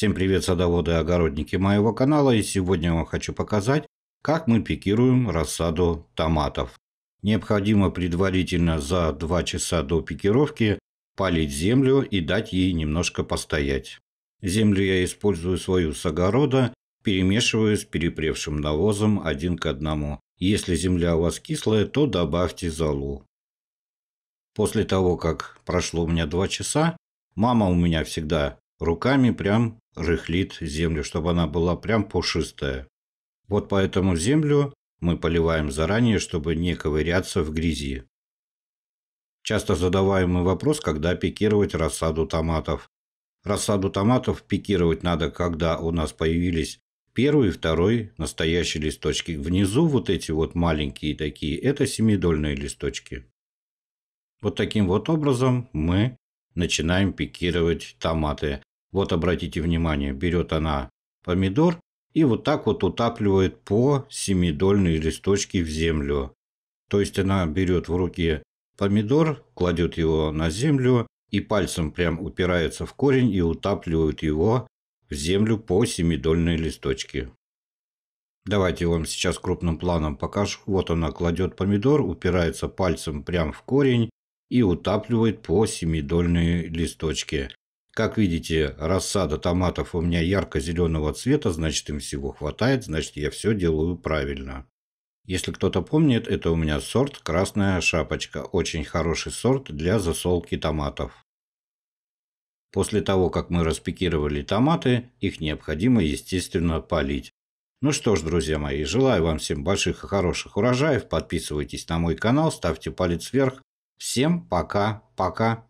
Всем привет, садоводы и огородники моего канала. И сегодня я вам хочу показать, как мы пикируем рассаду томатов. Необходимо предварительно за 2 часа до пикировки полить землю и дать ей немножко постоять. Землю я использую свою с огорода, перемешиваю с перепревшим навозом один к одному. Если земля у вас кислая, то добавьте золу. После того, как прошло у меня 2 часа, мама у меня всегда Руками прям рыхлит землю, чтобы она была прям пушистая. Вот поэтому землю мы поливаем заранее, чтобы не ковыряться в грязи. Часто задаваемый вопрос, когда пикировать рассаду томатов. Рассаду томатов пикировать надо, когда у нас появились первый и второй настоящие листочки. Внизу вот эти вот маленькие такие, это семидольные листочки. Вот таким вот образом мы начинаем пикировать томаты. Вот обратите внимание, берет она помидор и вот так вот утапливает по семидольные листочки в землю. То есть она берет в руки помидор, кладет его на землю и пальцем прям упирается в корень и утапливает его в землю по семидольные листочки. Давайте я вам сейчас крупным планом покажу. Вот она кладет помидор, упирается пальцем прям в корень и утапливает по семидольные листочки. Как видите, рассада томатов у меня ярко-зеленого цвета, значит им всего хватает, значит я все делаю правильно. Если кто-то помнит, это у меня сорт «Красная шапочка». Очень хороший сорт для засолки томатов. После того, как мы распекировали томаты, их необходимо, естественно, полить. Ну что ж, друзья мои, желаю вам всем больших и хороших урожаев. Подписывайтесь на мой канал, ставьте палец вверх. Всем пока-пока.